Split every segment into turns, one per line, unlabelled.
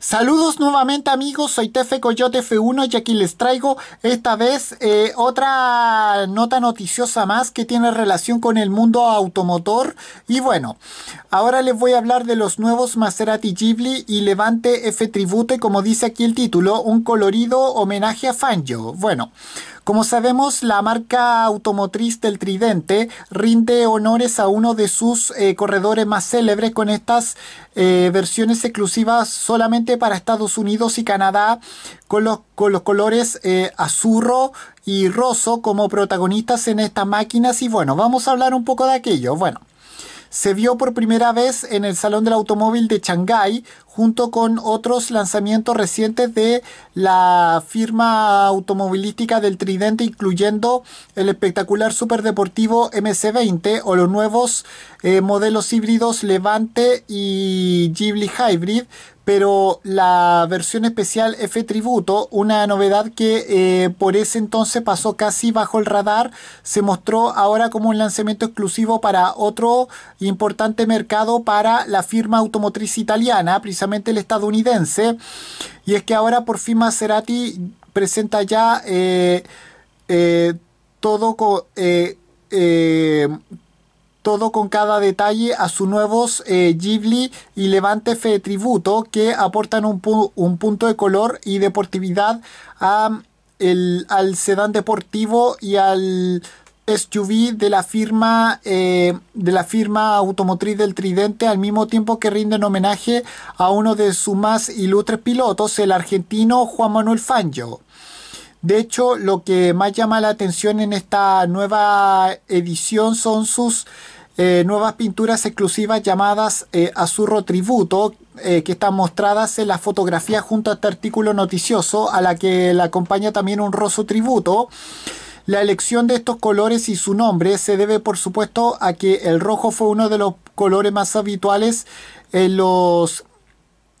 Saludos nuevamente amigos, soy Tefe Coyote F1 y aquí les traigo esta vez eh, otra nota noticiosa más que tiene relación con el mundo automotor. Y bueno, ahora les voy a hablar de los nuevos Maserati Ghibli y Levante F Tribute, como dice aquí el título, un colorido homenaje a Fangio. Bueno. Como sabemos, la marca automotriz del Tridente rinde honores a uno de sus eh, corredores más célebres con estas eh, versiones exclusivas solamente para Estados Unidos y Canadá con los, con los colores eh, azurro y roso como protagonistas en estas máquinas y bueno, vamos a hablar un poco de aquello. Bueno se vio por primera vez en el Salón del Automóvil de Shanghái junto con otros lanzamientos recientes de la firma automovilística del Tridente, incluyendo el espectacular superdeportivo MC20 o los nuevos eh, modelos híbridos Levante y Ghibli Hybrid, pero la versión especial F Tributo, una novedad que eh, por ese entonces pasó casi bajo el radar, se mostró ahora como un lanzamiento exclusivo para otro importante mercado para la firma automotriz italiana, precisamente el estadounidense, y es que ahora por fin Maserati presenta ya eh, eh, todo... con todo con cada detalle a sus nuevos eh, Ghibli y Levante Fe Tributo que aportan un, punto de color y deportividad al sedán deportivo y al SUV de la firma eh, de la firma automotriz del Tridente al mismo tiempo que rinden homenaje a uno de sus más ilustres pilotos, el argentino Juan Manuel Fangio. De hecho, lo que más llama la atención en esta nueva edición son sus eh, nuevas pinturas exclusivas llamadas eh, Azurro Tributo, eh, que están mostradas en la fotografía junto a este artículo noticioso, a la que le acompaña también un roso tributo. La elección de estos colores y su nombre se debe, por supuesto, a que el rojo fue uno de los colores más habituales en los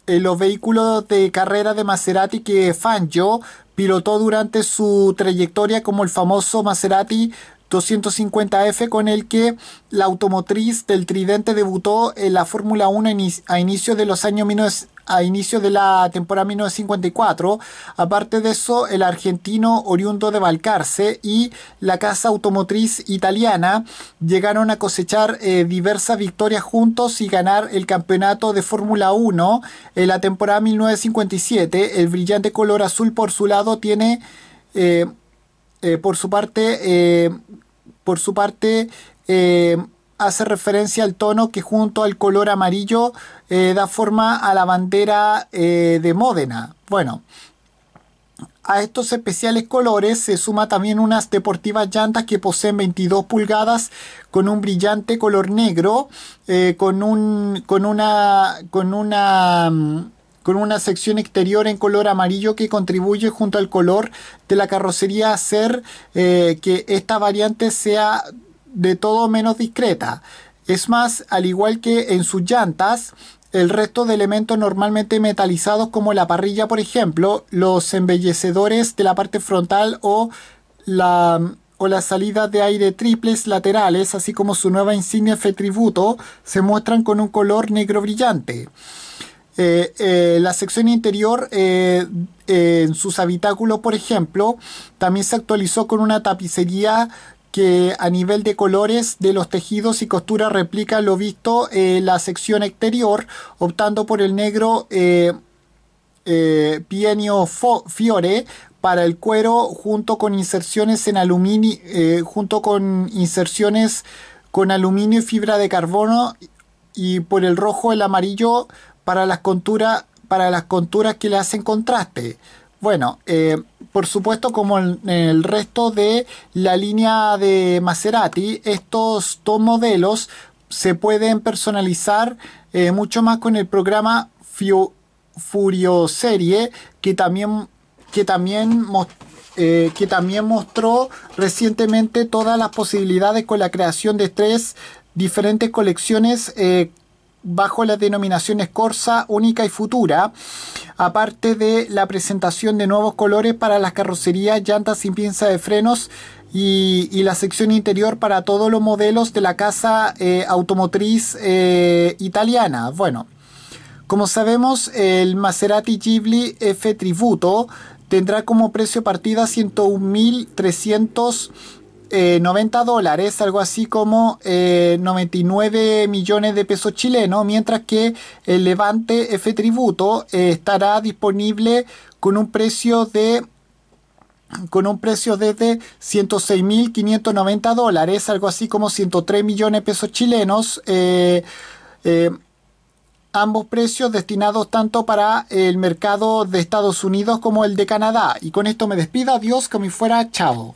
los vehículos de carrera de Maserati que Fangio pilotó durante su trayectoria como el famoso Maserati 250F con el que la automotriz del Tridente debutó en la Fórmula 1 a inicios de los años a inicio de la temporada 1954. Aparte de eso, el argentino oriundo de Balcarce y la casa automotriz italiana llegaron a cosechar eh, diversas victorias juntos y ganar el campeonato de Fórmula 1 en la temporada 1957. El brillante color azul por su lado tiene, eh, eh, por su parte, por su parte, hace referencia al tono que junto al color amarillo eh, da forma a la bandera eh, de Módena. Bueno, a estos especiales colores se suma también unas deportivas llantas que poseen 22 pulgadas con un brillante color negro, eh, con, un, con una... Con una mm, con una sección exterior en color amarillo que contribuye junto al color de la carrocería a hacer que esta variante sea de todo menos discreta. Es más, al igual que en sus llantas, el resto de elementos normalmente metalizados como la parrilla, por ejemplo, los embellecedores de la parte frontal o la o las salidas de aire triples laterales, así como su nueva insignia tributo se muestran con un color negro brillante. Eh, eh, la sección interior eh, en sus habitáculos, por ejemplo, también se actualizó con una tapicería que a nivel de colores de los tejidos y costuras replica lo visto en eh, la sección exterior, optando por el negro eh, eh Pienio Fiore para el cuero junto con inserciones en aluminio, eh, junto con inserciones con aluminio y fibra de carbono y por el rojo el amarillo para las, conturas para las conturas que le hacen contraste. Bueno, eh, por supuesto, como en el resto de la línea de Maserati, estos dos modelos se pueden personalizar eh, mucho más con el programa Furio Serie, que también, que también mostró eh, que también mostró recientemente todas las posibilidades con la creación de tres diferentes colecciones bajo las denominaciones Corsa, Única y Futura, aparte de la presentación de nuevos colores para las carrocerías, llantas sin pinza de frenos y, la sección interior para todos los modelos de la casa eh, automotriz eh, italiana. Bueno, como sabemos, el Maserati Ghibli F Tributo tendrá como precio partida 101.300 90 eh, dólares, algo así como 99 eh, millones de pesos chilenos, mientras que el Levante F Tributo eh, estará disponible con un precio de con un precio desde 106.590 dólares, algo así como 103 millones de pesos chilenos ambos precios destinados tanto para el mercado de Estados Unidos como el de Canadá. Y con esto me despido, adiós, que me fuera, chao.